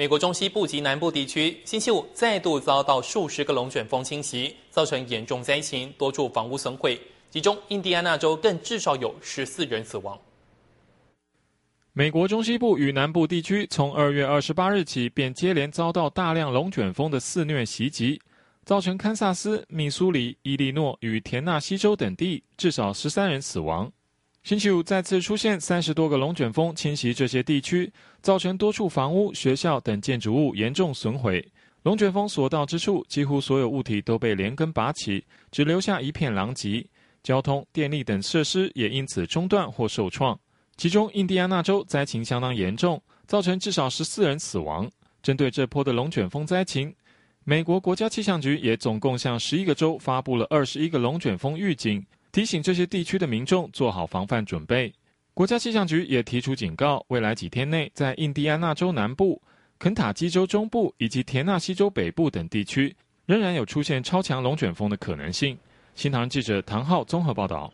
美国中西部及南部地区，星期五再度遭到数十个龙卷风侵袭，造成严重灾情，多处房屋损毁。其中，印第安纳州更至少有十四人死亡。美国中西部与南部地区从二月二十八日起便接连遭到大量龙卷风的肆虐袭击，造成堪萨斯、密苏里、伊利诺与田纳西州等地至少十三人死亡。星期五再次出现三十多个龙卷风侵袭这些地区，造成多处房屋、学校等建筑物严重损毁。龙卷风所到之处，几乎所有物体都被连根拔起，只留下一片狼藉。交通、电力等设施也因此中断或受创。其中，印第安纳州灾情相当严重，造成至少十四人死亡。针对这波的龙卷风灾情，美国国家气象局也总共向十一个州发布了二十一个龙卷风预警。提醒这些地区的民众做好防范准备。国家气象局也提出警告，未来几天内，在印第安纳州南部、肯塔基州中部以及田纳西州北部等地区，仍然有出现超强龙卷风的可能性。新唐记者唐浩综合报道。